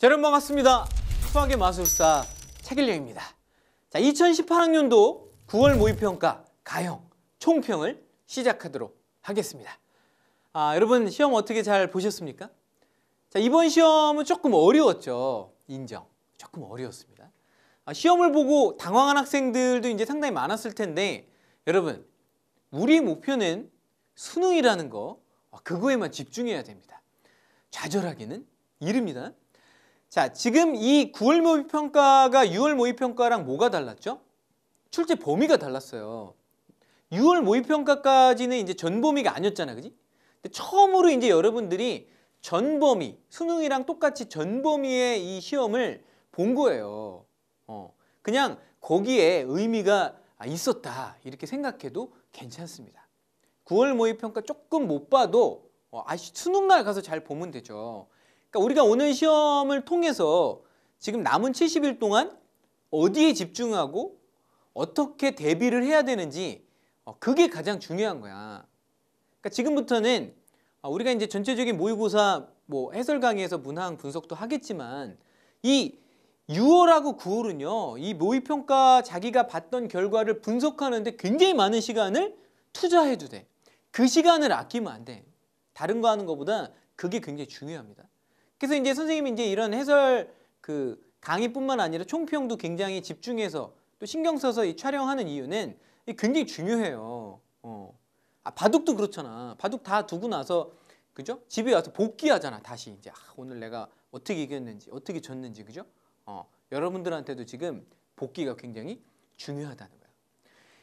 자, 여러분 반갑습니다. 수학의 마술사 차길령입니다. 자, 2018학년도 9월 모의평가 가형 총평을 시작하도록 하겠습니다. 아, 여러분 시험 어떻게 잘 보셨습니까? 자, 이번 시험은 조금 어려웠죠. 인정. 조금 어려웠습니다. 아, 시험을 보고 당황한 학생들도 이제 상당히 많았을 텐데 여러분 우리 목표는 수능이라는 거 아, 그거에만 집중해야 됩니다. 좌절하기는 이릅니다. 자, 지금 이 9월 모의평가가 6월 모의평가랑 뭐가 달랐죠? 출제 범위가 달랐어요. 6월 모의평가까지는 이제 전 범위가 아니었잖아, 그지? 처음으로 이제 여러분들이 전 범위, 수능이랑 똑같이 전 범위의 이 시험을 본 거예요. 어, 그냥 거기에 의미가 아, 있었다 이렇게 생각해도 괜찮습니다. 9월 모의평가 조금 못 봐도 어, 아, 수능날 가서 잘 보면 되죠. 그러니까 우리가 오늘 시험을 통해서 지금 남은 70일 동안 어디에 집중하고 어떻게 대비를 해야 되는지 어, 그게 가장 중요한 거야. 그러니까 지금부터는 어, 우리가 이제 전체적인 모의고사 뭐 해설 강의에서 문항 분석도 하겠지만 이 6월하고 9월은요. 이 모의평가 자기가 봤던 결과를 분석하는데 굉장히 많은 시간을 투자해도 돼. 그 시간을 아끼면 안 돼. 다른 거 하는 것보다 그게 굉장히 중요합니다. 그래서 이제 선생님이 이제 이런 해설 그 강의뿐만 아니라 총평도 굉장히 집중해서 또 신경 써서 이 촬영하는 이유는 굉장히 중요해요. 어. 아, 바둑도 그렇잖아. 바둑 다 두고 나서 그죠? 집에 와서 복귀하잖아. 다시 이제 아, 오늘 내가 어떻게 이겼는지 어떻게 졌는지 그죠? 어, 여러분들한테도 지금 복귀가 굉장히 중요하다는 거야.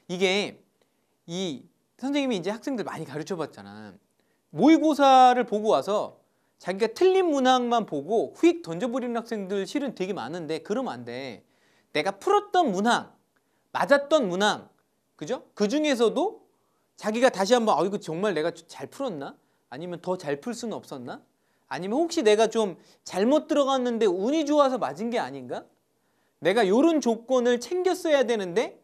이게 이 선생님이 이제 학생들 많이 가르쳐 봤잖아. 모의고사를 보고 와서 자기가 틀린 문항만 보고 휙 던져버리는 학생들 실은 되게 많은데 그러면 안 돼. 내가 풀었던 문항, 맞았던 문항, 그죠? 그 중에서도 자기가 다시 한번 아 이거 정말 내가 잘 풀었나? 아니면 더 잘 풀 수는 없었나? 아니면 혹시 내가 좀 잘못 들어갔는데 운이 좋아서 맞은 게 아닌가? 내가 요런 조건을 챙겼어야 되는데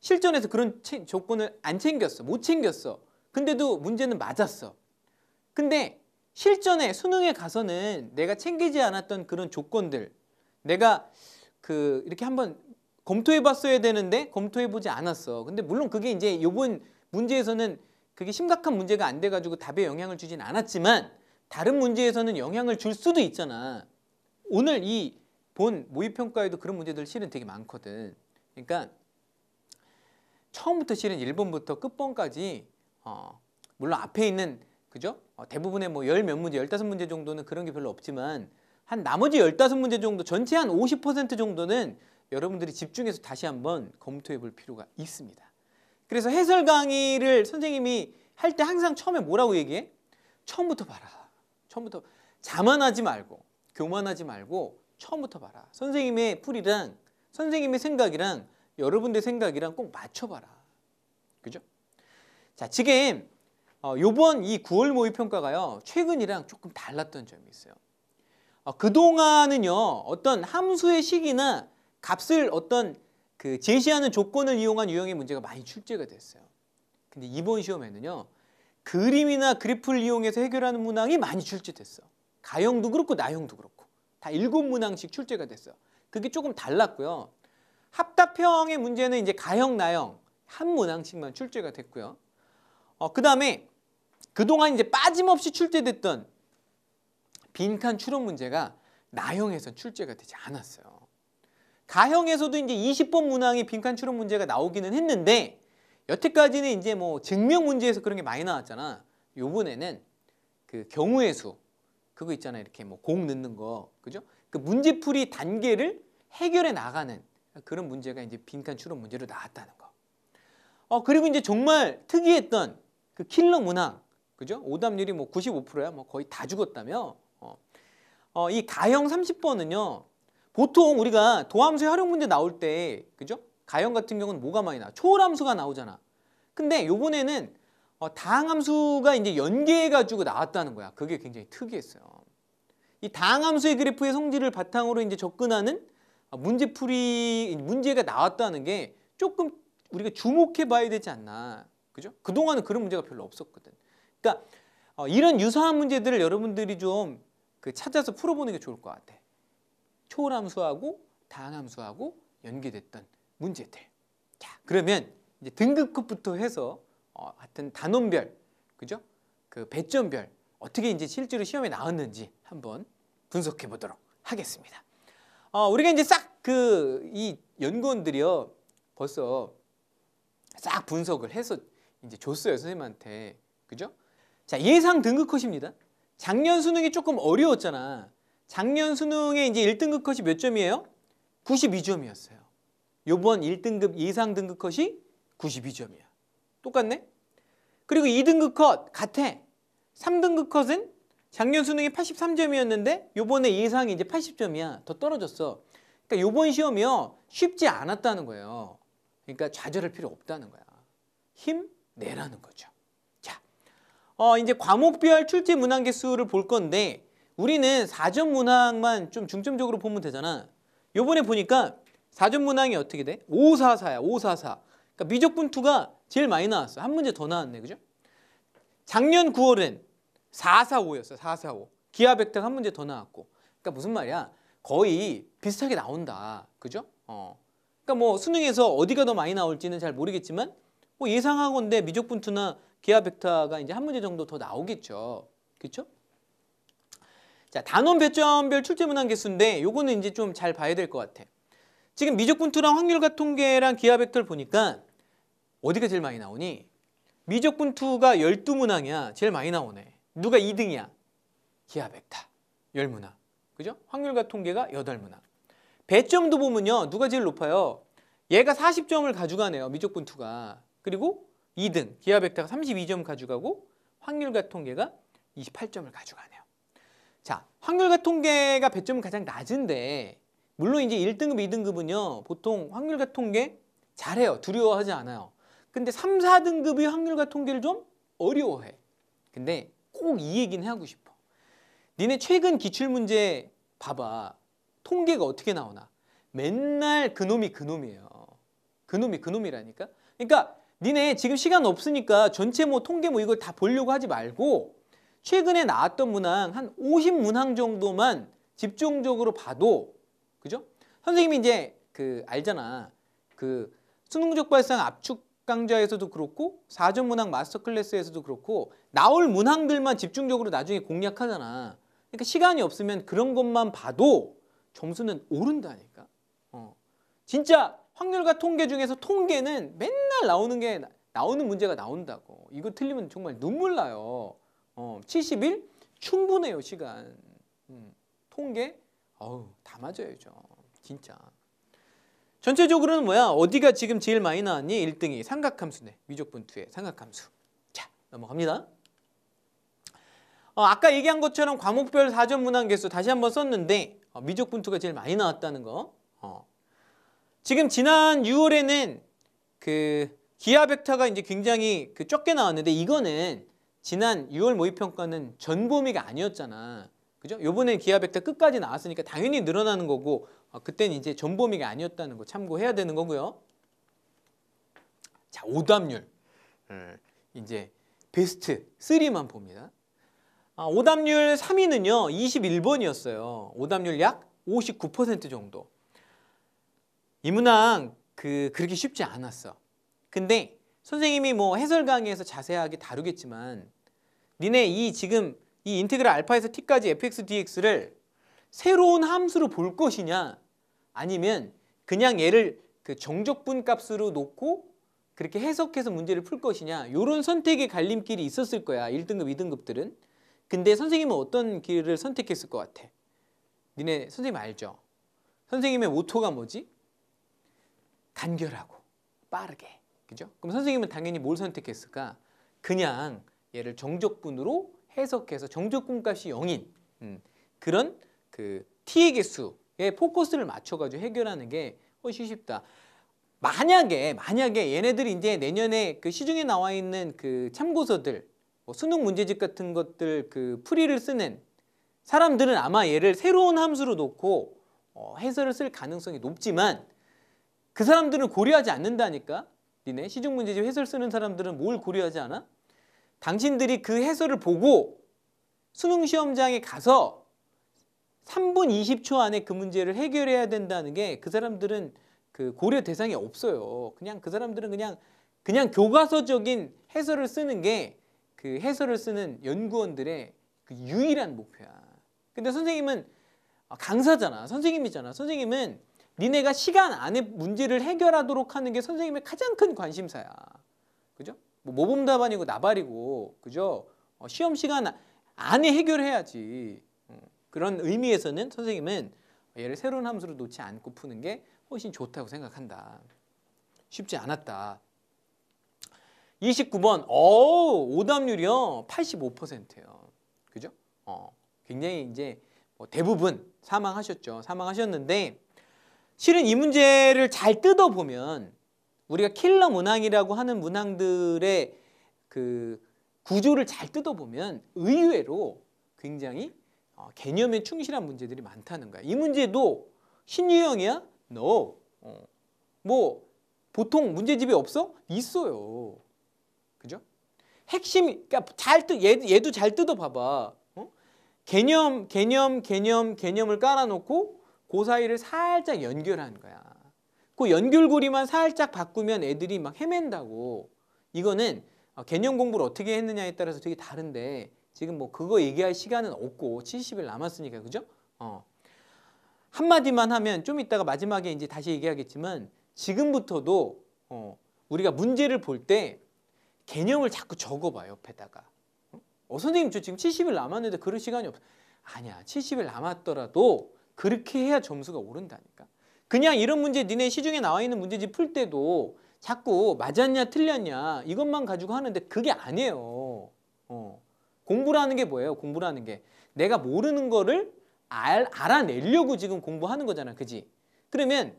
실전에서 그런 조건을 안 챙겼어. 못 챙겼어. 근데도 문제는 맞았어. 근데 실전에 수능에 가서는 내가 챙기지 않았던 그런 조건들 내가 그 이렇게 한번 검토해 봤어야 되는데 검토해 보지 않았어. 근데 물론 그게 이제 요번 문제에서는 그게 심각한 문제가 안 돼 가지고 답에 영향을 주진 않았지만 다른 문제에서는 영향을 줄 수도 있잖아. 오늘 이 본 모의평가에도 그런 문제들 실은 되게 많거든. 그러니까 처음부터 실은 1번부터 끝번까지 어 물론 앞에 있는 그죠? 어, 대부분의 뭐 열 몇 문제, 열다섯 문제 정도는 그런 게 별로 없지만 한 나머지 열다섯 문제 정도, 전체 한 오십 퍼센트 정도는 여러분들이 집중해서 다시 한번 검토해 볼 필요가 있습니다. 그래서 해설 강의를 선생님이 할 때 항상 처음에 뭐라고 얘기해? 처음부터 봐라. 처음부터 자만하지 말고 교만하지 말고 처음부터 봐라. 선생님의 풀이랑 선생님의 생각이랑 여러분들 생각이랑 꼭 맞춰봐라. 그죠? 자, 지금 어, 요번 이 9월 모의평가가요. 최근이랑 조금 달랐던 점이 있어요. 어, 그동안은요. 어떤 함수의 식이나 값을 어떤 그 제시하는 조건을 이용한 유형의 문제가 많이 출제가 됐어요. 근데 이번 시험에는요. 그림이나 그래프를 이용해서 해결하는 문항이 많이 출제됐어. 가형도 그렇고 나형도 그렇고 다 일곱 문항씩 출제가 됐어. 그게 조금 달랐고요. 합답형의 문제는 이제 가형, 나형 한 문항씩만 출제가 됐고요. 어, 그 다음에 그동안 이제 빠짐없이 출제됐던 빈칸 추론 문제가 나형에선 출제가 되지 않았어요. 가형에서도 이제 20번 문항이 빈칸 추론 문제가 나오기는 했는데 여태까지는 이제 뭐 증명 문제에서 그런 게 많이 나왔잖아. 요번에는 그 경우의 수 그거 있잖아. 이렇게 뭐 공 넣는 거. 그죠? 그 문제풀이 단계를 해결해 나가는 그런 문제가 이제 빈칸 추론 문제로 나왔다는 거. 어 그리고 이제 정말 특이했던 그 킬러 문항 그죠? 오답률이 뭐 95%야 뭐 거의 다 죽었다며. 어. 어, 이 가형 30번은요. 보통 우리가 도함수 활용 문제 나올 때 그죠? 가형 같은 경우는 뭐가 많이 나? 초월함수가 나오잖아. 근데 요번에는 어, 다항함수가 이제 연계해 가지고 나왔다는 거야. 그게 굉장히 특이했어요. 이 다항함수의 그래프의 성질을 바탕으로 이제 접근하는 어, 문제풀이 문제가 나왔다는 게 조금 우리가 주목해 봐야 되지 않나. 그죠? 그동안은 그런 문제가 별로 없었거든. 그러니까 어, 이런 유사한 문제들을 여러분들이 좀그 찾아서 풀어보는 게 좋을 것 같아. 초월함수하고 다항함수하고 연계됐던 문제들. 자, 그러면 이제 등급급부터 해서 어, 하여튼 단원별, 그죠? 그 배점별 어떻게 이제 실제로 시험에 나왔는지 한번 분석해 보도록 하겠습니다. 어, 우리가 이제 싹 그 이 연구원들이요 벌써 싹 분석을 해서 이제 줬어요 선생님한테 그죠? 자, 예상 등급 컷입니다. 작년 수능이 조금 어려웠잖아. 작년 수능에 이제 1등급 컷이 몇 점이에요? 92점이었어요. 요번 1등급 예상 등급 컷이 92점이야. 똑같네? 그리고 2등급 컷 같아. 3등급 컷은 작년 수능이 83점이었는데 요번에 예상이 이제 80점이야. 더 떨어졌어. 그러니까 요번 시험이요. 쉽지 않았다는 거예요. 그러니까 좌절할 필요 없다는 거야. 힘내라는 거죠. 어, 이제 과목별 출제 문항 개수를 볼 건데 우리는 사전 문항만 좀 중점적으로 보면 되잖아. 요번에 보니까 사전 문항이 어떻게 돼? 544야, 544. 그러니까 미적분투가 제일 많이 나왔어. 한 문제 더 나왔네, 그죠? 작년 9월엔 445였어, 445. 기하백탁 한 문제 더 나왔고. 그러니까 무슨 말이야? 거의 비슷하게 나온다, 그죠? 어. 그러니까 뭐 수능에서 어디가 더 많이 나올지는 잘 모르겠지만 뭐 예상하건데 미적분투나 기하벡터가 이제 한 문제 정도 더 나오겠죠. 그렇죠? 자, 단원 배점별 출제 문항 개수인데 요거는 이제 좀 잘 봐야 될 것 같아. 지금 미적분투랑 확률과 통계랑 기하벡터를 보니까 어디가 제일 많이 나오니? 미적분투가 12문항이야. 제일 많이 나오네. 누가 2등이야? 기하벡터. 10문항. 그죠? 확률과 통계가 8문항. 배점도 보면요. 누가 제일 높아요? 얘가 40점을 가져가네요. 미적분투가. 그리고 2등 기아벡터가 32점 가져가고 확률과 통계가 28점을 가져가네요. 자, 확률과 통계가 배점은 가장 낮은데 물론 이제 1등급, 2등급은요. 보통 확률과 통계 잘해요. 두려워하지 않아요. 근데 3, 4등급이 확률과 통계를 좀 어려워해. 근데 꼭 이 얘기는 하고 싶어. 니네 최근 기출문제 봐봐. 통계가 어떻게 나오나. 맨날 그놈이 그놈이에요. 그놈이 그놈이라니까. 그러니까 니네 지금 시간 없으니까 전체 뭐 통계 뭐 이걸 다 보려고 하지 말고 최근에 나왔던 문항 한 50문항 정도만 집중적으로 봐도 그죠? 선생님이 이제 그 알잖아. 그 수능적 발상 압축 강좌에서도 그렇고 4전 문항 마스터 클래스에서도 그렇고 나올 문항들만 집중적으로 나중에 공략하잖아. 그러니까 시간이 없으면 그런 것만 봐도 점수는 오른다니까. 어. 진짜 확률과 통계 중에서 통계는 맨날 나오는 게 나오는 문제가 나온다고. 이거 틀리면 정말 눈물 나요. 어, 71 충분해요 시간. 음, 통계 어우 다 맞아야죠 진짜. 전체적으로는 뭐야 어디가 지금 제일 많이 나왔니? 1등이 삼각함수네 미적분투의 삼각함수. 자 넘어갑니다. 어, 아까 얘기한 것처럼 과목별 사전 문항 개수 다시 한번 썼는데 어, 미적분투가 제일 많이 나왔다는 거 지금 지난 6월에는 그 기아 벡터가 이제 굉장히 그 적게 나왔는데 이거는 지난 6월 모의 평가는 전 범위가 아니었잖아. 그죠? 요번에 기아 벡터 끝까지 나왔으니까 당연히 늘어나는 거고 어, 그때는 이제 전 범위가 아니었다는 거 참고해야 되는 거고요. 자, 오답률. 음, 이제 베스트 3만 봅니다. 아, 오답률 3위는요. 21번이었어요. 오답률 약 59% 정도. 이 문항 그 그렇게 쉽지 않았어. 근데 선생님이 뭐 해설 강의에서 자세하게 다루겠지만 니네 이 지금 이 인테그랄 알파에서 t까지 fx dx를 새로운 함수로 볼 것이냐 아니면 그냥 얘를 그 정적분 값으로 놓고 그렇게 해석해서 문제를 풀 것이냐 이런 선택의 갈림길이 있었을 거야 1등급 2등급들은 근데 선생님은 어떤 길을 선택했을 것 같아? 니네 선생님 알죠? 선생님의 모토가 뭐지? 간결하고 빠르게. 그죠? 그럼 선생님은 당연히 뭘 선택했을까? 그냥 얘를 정적분으로 해석해서 정적분값이 0인 음, 그런 그 t의 개수에 포커스를 맞춰가지고 해결하는 게 훨씬 쉽다. 만약에 만약에 얘네들이 이제 내년에 그 시중에 나와 있는 그 참고서들 뭐 수능 문제집 같은 것들 그 풀이를 쓰는 사람들은 아마 얘를 새로운 함수로 놓고 어, 해설을 쓸 가능성이 높지만 그 사람들은 고려하지 않는다니까. 니네 시중 문제집 해설 쓰는 사람들은 뭘 고려하지 않아? 당신들이 그 해설을 보고 수능 시험장에 가서 3분 20초 안에 그 문제를 해결해야 된다는 게 그 사람들은 그 고려 대상이 없어요. 그냥 그 사람들은 그냥 그냥 교과서적인 해설을 쓰는 게 그 해설을 쓰는 연구원들의 그 유일한 목표야. 근데 선생님은 아, 강사잖아. 선생님이잖아. 선생님은 니네가 시간 안에 문제를 해결하도록 하는 게 선생님의 가장 큰 관심사야. 그죠? 뭐 모범 답안이고 나발이고 그죠? 어, 시험 시간 안에 해결해야지. 음, 그런 의미에서는 선생님은 얘를 새로운 함수로 놓지 않고 푸는 게 훨씬 좋다고 생각한다. 쉽지 않았다. 29번. 어, 오답률이요. 85%예요. 그죠? 어. 굉장히 이제 뭐 대부분 사망하셨죠. 사망하셨는데 실은 이 문제를 잘 뜯어보면 우리가 킬러 문항이라고 하는 문항들의 그 구조를 잘 뜯어보면 의외로 굉장히 어, 개념에 충실한 문제들이 많다는 거야. 이 문제도 신유형이야? No. 어. 뭐 보통 문제집이 없어? 있어요. 그죠? 핵심, 그러니까 잘 뜯, 얘, 얘도 잘 뜯어봐봐. 어? 개념, 개념, 개념, 개념을 깔아놓고 그 사이를 살짝 연결한 거야. 그 연결고리만 살짝 바꾸면 애들이 막 헤맨다고. 이거는 어, 개념 공부를 어떻게 했느냐에 따라서 되게 다른데 지금 뭐 그거 얘기할 시간은 없고 70일 남았으니까 그죠? 어. 한마디만 하면 좀 이따가 마지막에 이제 다시 얘기하겠지만 지금부터도 어, 우리가 문제를 볼 때 개념을 자꾸 적어봐 옆에다가 어? 어 선생님 저 지금 70일 남았는데 그럴 시간이 없어 아니야 70일 남았더라도 그렇게 해야 점수가 오른다니까. 그냥 이런 문제 니네 시중에 나와 있는 문제집 풀 때도 자꾸 맞았냐 틀렸냐 이것만 가지고 하는데 그게 아니에요. 어. 공부라는 게 뭐예요? 공부라는 게 내가 모르는 거를 알, 아내려고 지금 공부하는 거잖아. 그지? 그러면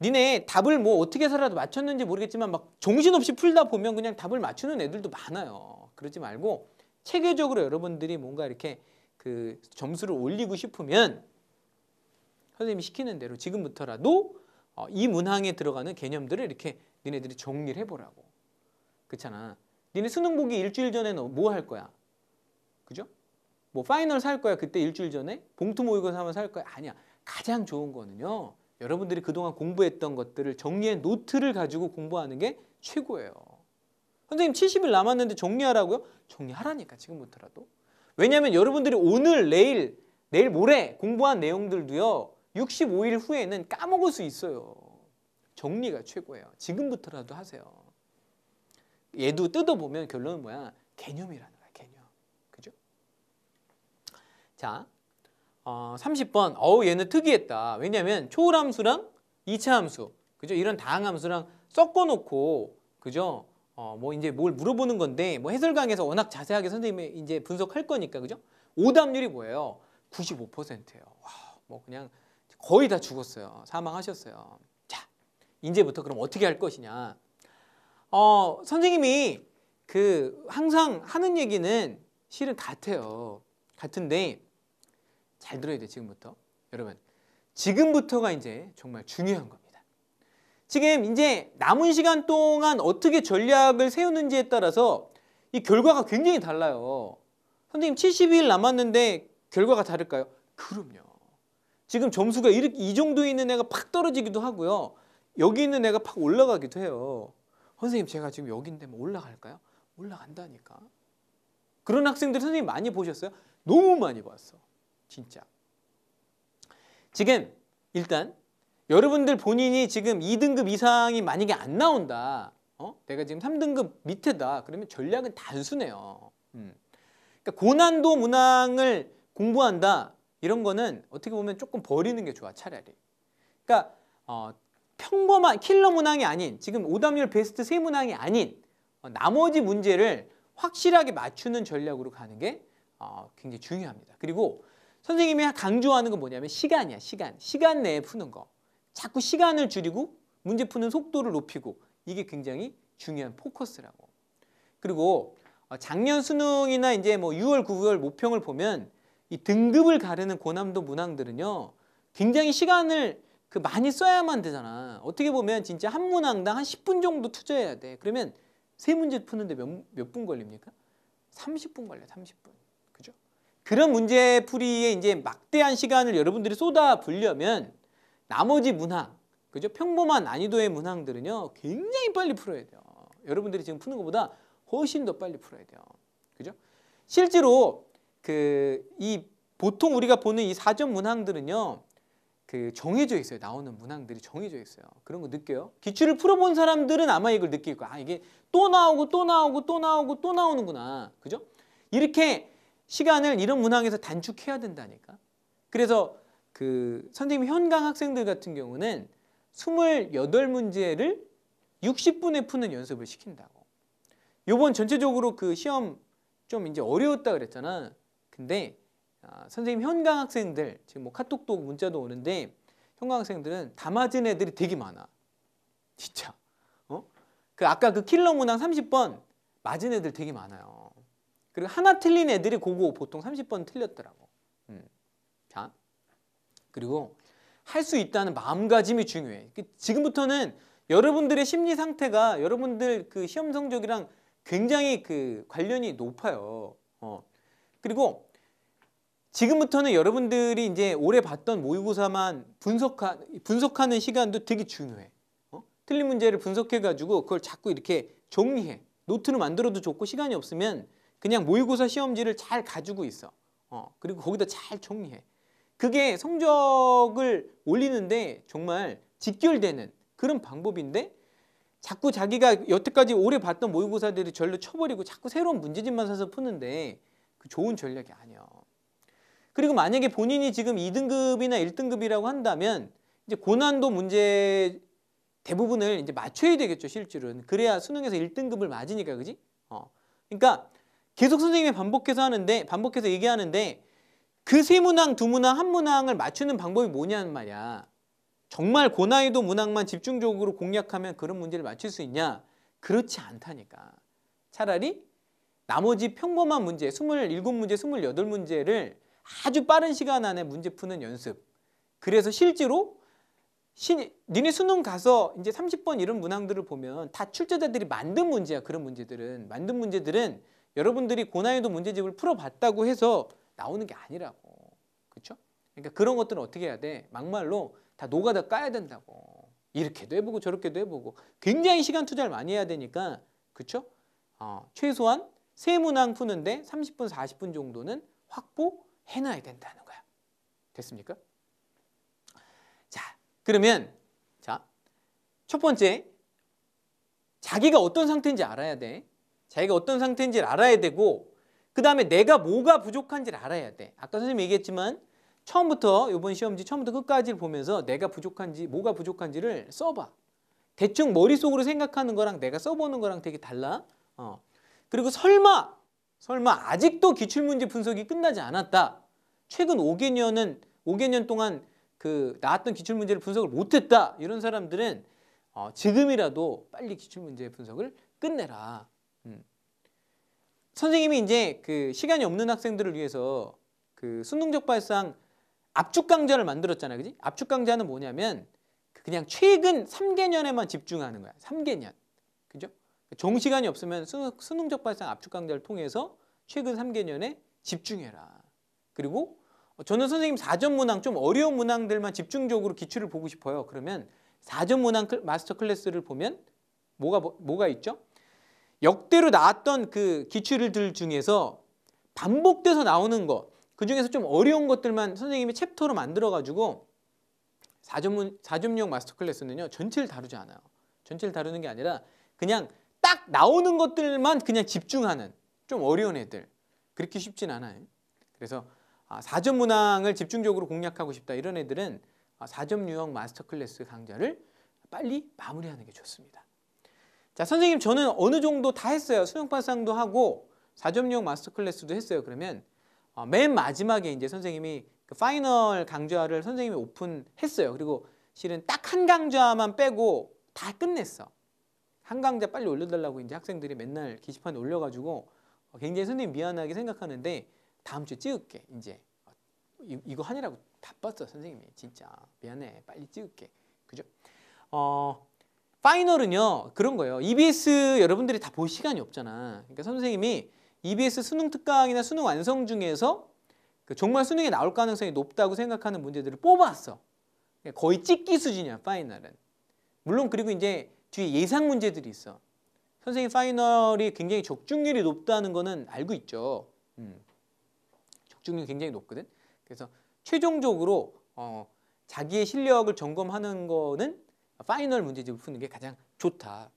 니네 답을 뭐 어떻게 해서라도 맞췄는지 모르겠지만 막 정신없이 풀다 보면 그냥 답을 맞추는 애들도 많아요. 그러지 말고 체계적으로 여러분들이 뭔가 이렇게 그 점수를 올리고 싶으면 선생님이 시키는 대로 지금부터라도 어, 이 문항에 들어가는 개념들을 이렇게 니네들이 정리를 해보라고. 그렇잖아. 니네 수능 보기 일주일 전에 뭐할 거야? 그죠? 뭐 파이널 살 거야 그때 일주일 전에? 봉투 모의고사 하면 살 거야? 아니야. 가장 좋은 거는요. 여러분들이 그동안 공부했던 것들을 정리한 노트를 가지고 공부하는 게 최고예요. 선생님 70일 남았는데 정리하라고요? 정리하라니까 지금부터라도. 왜냐하면 여러분들이 오늘, 내일, 내일 모레 공부한 내용들도요. 65일 후에는 까먹을 수 있어요. 정리가 최고예요. 지금부터라도 하세요. 얘도 뜯어보면 결론은 뭐야? 개념이라는 거야, 개념. 그죠? 자, 어, 30번. 어우, 얘는 특이했다. 왜냐면 초월함수랑 2차 함수, 그죠? 이런 다항함수랑 섞어놓고, 그죠? 어, 뭐 이제 뭘 물어보는 건데, 뭐 해설 강에서 워낙 자세하게 선생님이 이제 분석할 거니까, 그죠? 오답률이 뭐예요? 95%예요. 와, 뭐 그냥 거의 다 죽었어요. 사망하셨어요. 자, 이제부터 그럼 어떻게 할 것이냐. 어, 선생님이 그 항상 하는 얘기는 실은 같아요. 같은데 잘 들어야 돼, 지금부터. 여러분, 지금부터가 이제 정말 중요한 겁니다. 지금 이제 남은 시간 동안 어떻게 전략을 세우는지에 따라서 이 결과가 굉장히 달라요. 선생님 70일 남았는데 결과가 다를까요? 그럼요. 지금 점수가 이렇게 이정도 있는 애가 팍 떨어지기도 하고요. 여기 있는 애가 팍 올라가기도 해요. 선생님 제가 지금 여기인데 뭐 올라갈까요? 올라간다니까. 그런 학생들 선생님 많이 보셨어요? 너무 많이 봤어. 진짜. 지금 일단 여러분들 본인이 지금 2등급 이상이 만약에 안 나온다. 어? 내가 지금 3등급 밑에다. 그러면 전략은 단순해요. 음. 그러니까 고난도 문항을 공부한다. 이런 거는 어떻게 보면 조금 버리는 게 좋아 차라리. 그러니까 어, 평범한 킬러 문항이 아닌 지금 오답률 베스트 세 문항이 아닌 어, 나머지 문제를 확실하게 맞추는 전략으로 가는 게 어, 굉장히 중요합니다. 그리고 선생님이 강조하는 건 뭐냐면 시간이야 시간. 시간 내에 푸는 거. 자꾸 시간을 줄이고 문제 푸는 속도를 높이고 이게 굉장히 중요한 포커스라고. 그리고 어, 작년 수능이나 이제 뭐 6월, 9월 모평을 보면 이 등급을 가르는 고남도 문항들은요 굉장히 시간을 그 많이 써야만 되잖아 어떻게 보면 진짜 한 문항당 한 10분 정도 투자해야 돼 그러면 세 문제 푸는데 몇 분 걸립니까? 30분 걸려 30분 그죠? 그런 문제풀이에 이제 막대한 시간을 여러분들이 쏟아부으려면 나머지 문항 그죠? 평범한 난이도의 문항들은요 굉장히 빨리 풀어야 돼요 여러분들이 지금 푸는 것보다 훨씬 더 빨리 풀어야 돼요 그죠? 실제로 그이 보통 우리가 보는 이 사전 문항들은요. 그 정해져 있어요. 나오는 문항들이 정해져 있어요. 그런 거 느껴요? 기출을 풀어본 사람들은 아마 이걸 느낄 거야. 아 이게 또 나오고 또 나오고 또 나오고 또 나오는구나. 그죠? 이렇게 시간을 이런 문항에서 단축해야 된다니까. 그래서 그 선생님 현강 학생들 같은 경우는 28문제를 60분에 푸는 연습을 시킨다고. 요번 전체적으로 그 시험 좀 이제 어려웠다 그랬잖아. 근데 아, 선생님 현강 학생들 지금 뭐 카톡도 문자도 오는데 현강 학생들은 다 맞은 애들이 되게 많아. 진짜. 어? 그 아까 그 킬러 문항 30번 맞은 애들 되게 많아요. 그리고 하나 틀린 애들이 고거 보통 30번 틀렸더라고. 음. 자. 그리고 할 수 있다는 마음가짐이 중요해. 그 지금부터는 여러분들의 심리 상태가 여러분들 그 시험 성적이랑 굉장히 그 관련이 높아요. 어. 그리고 지금부터는 여러분들이 이제 올해 봤던 모의고사만 분석하, 분석하는 시간도 되게 중요해. 어? 틀린 문제를 분석해가지고 그걸 자꾸 이렇게 정리해. 노트를 만들어도 좋고 시간이 없으면 그냥 모의고사 시험지를 잘 가지고 있어. 어, 그리고 거기다 잘 정리해. 그게 성적을 올리는데 정말 직결되는 그런 방법인데 자꾸 자기가 여태까지 오래 봤던 모의고사들이 절로 쳐버리고 자꾸 새로운 문제집만 사서 푸는데 그 좋은 전략이 아니야. 그리고 만약에 본인이 지금 2등급이나 1등급이라고 한다면 이제 고난도 문제 대부분을 이제 맞춰야 되겠죠, 실질은. 그래야 수능에서 1등급을 맞으니까, 그지? 어. 그러니까 계속 선생님이 반복해서 하는데, 반복해서 얘기하는데 그 세 문항, 두 문항, 한 문항을 맞추는 방법이 뭐냐는 말이야. 정말 고난이도 문항만 집중적으로 공략하면 그런 문제를 맞출 수 있냐? 그렇지 않다니까. 차라리 나머지 평범한 문제, 27문제, 28문제를 아주 빠른 시간 안에 문제 푸는 연습. 그래서 실제로 신, 니네 수능 가서 이제 30번 이런 문항들을 보면 다 출제자들이 만든 문제야. 그런 문제들은. 만든 문제들은 여러분들이 고난이도 문제집을 풀어봤다고 해서 나오는 게 아니라고. 그렇죠? 그러니까 그런 것들은 어떻게 해야 돼? 막말로 다녹아다 까야 된다고. 이렇게도 해보고 저렇게도 해보고 굉장히 시간 투자를 많이 해야 되니까 그렇죠? 어, 최소한 세 문항 푸는데 30분, 40분 정도는 확보 해놔야 된다는 거야. 됐습니까? 자, 그러면 자, 첫 번째 자기가 어떤 상태인지 알아야 돼. 자기가 어떤 상태인지를 알아야 되고 그 다음에 내가 뭐가 부족한지를 알아야 돼. 아까 선생님이 얘기했지만 처음부터 이번 시험지 처음부터 끝까지를 보면서 내가 부족한지 뭐가 부족한지를 써봐. 대충 머릿속으로 생각하는 거랑 내가 써보는 거랑 되게 달라. 어. 그리고 설마 설마 아직도 기출문제 분석이 끝나지 않았다. 최근 5개년은 5개년 동안 그 나왔던 기출문제를 분석을 못했다. 이런 사람들은 어, 지금이라도 빨리 기출문제 분석을 끝내라. 음. 선생님이 이제 그 시간이 없는 학생들을 위해서 그 수능적 발상 압축 강좌를 만들었잖아요. 그지? 압축 강좌는 뭐냐면 그 그냥 최근 3개년에만 집중하는 거야. 3개년. 정시간이 없으면 수, 수능 적발상 압축 강좌를 통해서 최근 3개년에 집중해라. 그리고 저는 선생님 4전 문항 좀 어려운 문항들만 집중적으로 기출을 보고 싶어요. 그러면 4전 문항 마스터 클래스를 보면 뭐가 뭐가 있죠? 역대로 나왔던 그 기출들 중에서 반복돼서 나오는 거, 그 중에서 좀 어려운 것들만 선생님이 챕터로 만들어가지고 4전문 사전용 마스터 클래스는요 전체를 다루지 않아요. 전체를 다루는 게 아니라 그냥 딱 나오는 것들만 그냥 집중하는 좀 어려운 애들 그렇게 쉽진 않아요. 그래서 아, 사점 문항을 집중적으로 공략하고 싶다 이런 애들은 아, 사점 유형 마스터 클래스 강좌를 빨리 마무리하는 게 좋습니다. 자 선생님 저는 어느 정도 다 했어요. 수능파상도 하고 사점 유형 마스터 클래스도 했어요. 그러면 어, 맨 마지막에 이제 선생님이 그 파이널 강좌를 선생님이 오픈했어요. 그리고 실은 딱 한 강좌만 빼고 다 끝냈어. 한 강좌 빨리 올려달라고 이제 학생들이 맨날 게시판에 올려가지고 어, 굉장히 선생님 미안하게 생각하는데 다음 주에 찍을게 이제 이, 이거 하느라고 바빴어 선생님이 진짜 미안해 빨리 찍을게 그죠? 어 파이널은요 그런 거예요 EBS 여러분들이 다 볼 시간이 없잖아 그러니까 선생님이 EBS 수능 특강이나 수능 완성 중에서 그 정말 수능에 나올 가능성이 높다고 생각하는 문제들을 뽑았어 그러니까 거의 찍기 수준이야 파이널은 물론 그리고 이제 뒤에 예상 문제들이 있어. 선생님 파이널이 굉장히 적중률이 높다는 거는 알고 있죠. 음. 적중률이 굉장히 높거든. 그래서 최종적으로 어, 자기의 실력을 점검하는 거는 파이널 문제집을 푸는 게 가장 좋다.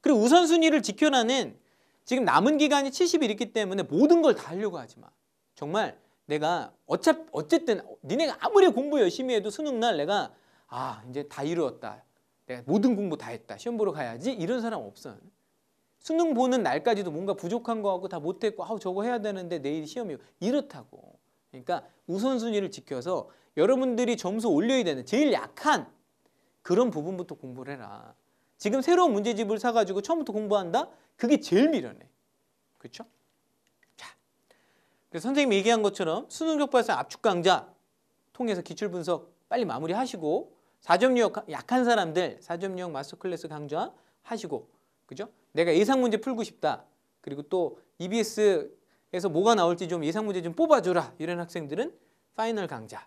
그리고 우선순위를 지켜나는 지금 남은 기간이 70일 이기 때문에 모든 걸 다 하려고 하지 마. 정말 내가 어차 어쨌든 니네가 아무리 공부 열심히 해도 수능날 내가 아 이제 다 이루었다. 내가 모든 공부 다 했다. 시험 보러 가야지. 이런 사람 없어 수능 보는 날까지도 뭔가 부족한 거하고 다 못했고 아우 저거 해야 되는데 내일 시험이 이렇다고. 그러니까 우선순위를 지켜서 여러분들이 점수 올려야 되는 제일 약한 그런 부분부터 공부를 해라. 지금 새로운 문제집을 사가지고 처음부터 공부한다? 그게 제일 미련해. 그렇죠? 자, 그래서 선생님이 얘기한 것처럼 수능 격발사 압축 강좌 통해서 기출 분석 빨리 마무리하시고 4.6 약한 사람들 4.6 마스터 클래스 강좌 하시고 그죠? 내가 예상 문제 풀고 싶다. 그리고 또 EBS에서 뭐가 나올지 좀 예상 문제 좀 뽑아줘라. 이런 학생들은 파이널 강좌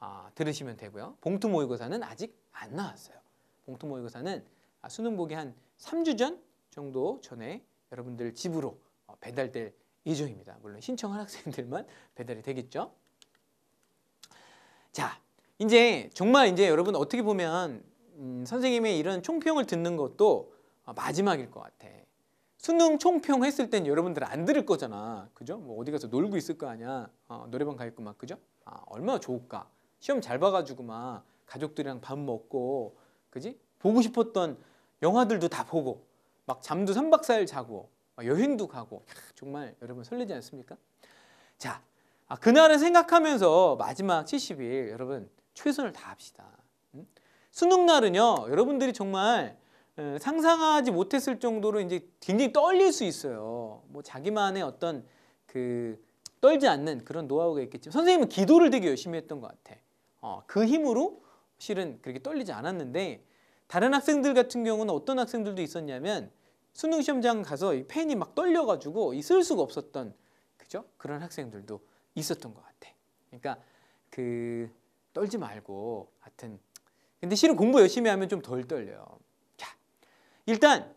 아, 들으시면 되고요. 봉투 모의고사는 아직 안 나왔어요. 봉투 모의고사는 아, 수능 보기 한 3주 전 정도 전에 여러분들 집으로 어, 배달될 예정입니다. 물론 신청한 학생들만 배달이 되겠죠. 자, 이제 정말 이제 여러분 어떻게 보면 음, 선생님의 이런 총평을 듣는 것도 어, 마지막일 것 같아. 수능 총평 했을 땐 여러분들 안 들을 거잖아. 그죠? 뭐 어디 가서 놀고 있을 거 아니야. 어, 노래방 가 있고 막 그죠? 아, 얼마나 좋을까. 시험 잘 봐가지고 막 가족들이랑 밥 먹고 그지? 보고 싶었던 영화들도 다 보고 막 잠도 삼박사일 자고 여행도 가고 정말 여러분 설레지 않습니까? 자, 아, 그날을 생각하면서 마지막 70일 여러분 최선을 다합시다. 음? 수능 날은요, 여러분들이 정말 상상하지 못했을 정도로 이제 굉장히 떨릴 수 있어요. 뭐 자기만의 어떤 그 떨지 않는 그런 노하우가 있겠지만 선생님은 기도를 되게 열심히 했던 것 같아. 어, 그 힘으로 실은 그렇게 떨리지 않았는데 다른 학생들 같은 경우는 어떤 학생들도 있었냐면 수능 시험장 가서 이 펜이 막 떨려가지고 있을 수가 없었던 그죠 그런 학생들도 있었던 것 같아. 그러니까 그 떨지 말고 하여튼 근데 실은 공부 열심히 하면 좀 덜 떨려요. 자, 일단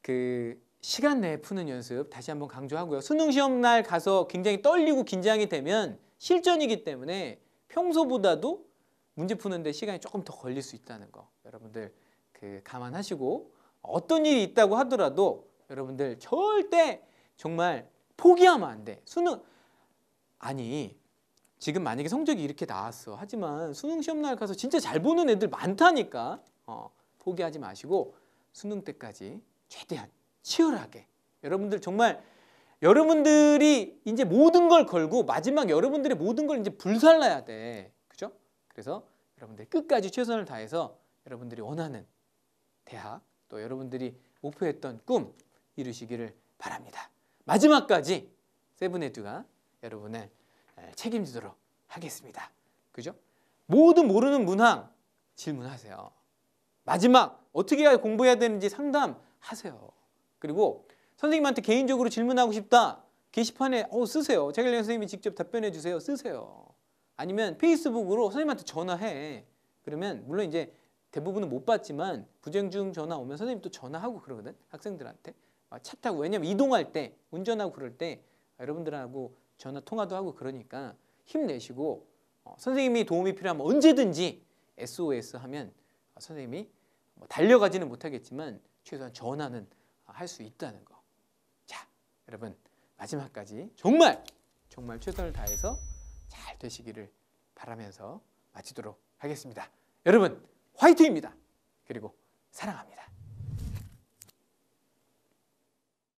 그 시간 내에 푸는 연습 다시 한번 강조하고요. 수능 시험 날 가서 굉장히 떨리고 긴장이 되면 실전이기 때문에 평소보다도 문제 푸는데 시간이 조금 더 걸릴 수 있다는 거 여러분들 그 감안하시고 어떤 일이 있다고 하더라도 여러분들 절대 정말 포기하면 안 돼. 수능 아니 지금 만약에 성적이 이렇게 나왔어. 하지만 수능 시험 날 가서 진짜 잘 보는 애들 많다니까. 어, 포기하지 마시고 수능 때까지 최대한 치열하게 여러분들 정말 여러분들이 이제 모든 걸 걸고 마지막 여러분들의 모든 걸 이제 불살라야 돼. 그죠? 그래서 여러분들 끝까지 최선을 다해서 여러분들이 원하는 대학 또 여러분들이 목표했던 꿈 이루시기를 바랍니다. 마지막까지 세븐에드가 여러분의 책임지도록 하겠습니다. 그죠? 모두 모르는 문항 질문하세요. 마지막 어떻게 공부해야 되는지 상담하세요. 그리고 선생님한테 개인적으로 질문하고 싶다. 게시판에 어 쓰세요. 최길련 선생님이 직접 답변해 주세요. 쓰세요. 아니면 페이스북으로 선생님한테 전화해. 그러면 물론 이제 대부분은 못 받지만 부정중 전화 오면 선생님 또 전화하고 그러거든. 학생들한테. 아, 차 타고 왜냐면 이동할 때 운전하고 그럴 때 여러분들하고 전화 통화도 하고 그러니까 힘내시고 어, 선생님이 도움이 필요하면 언제든지 SOS 하면 어, 선생님이 뭐 달려가지는 못하겠지만 최소한 전화는 할 수 있다는 거. 자, 여러분 마지막까지 정말 정말 최선을 다해서 잘 되시기를 바라면서 마치도록 하겠습니다. 여러분 화이팅입니다. 그리고 사랑합니다.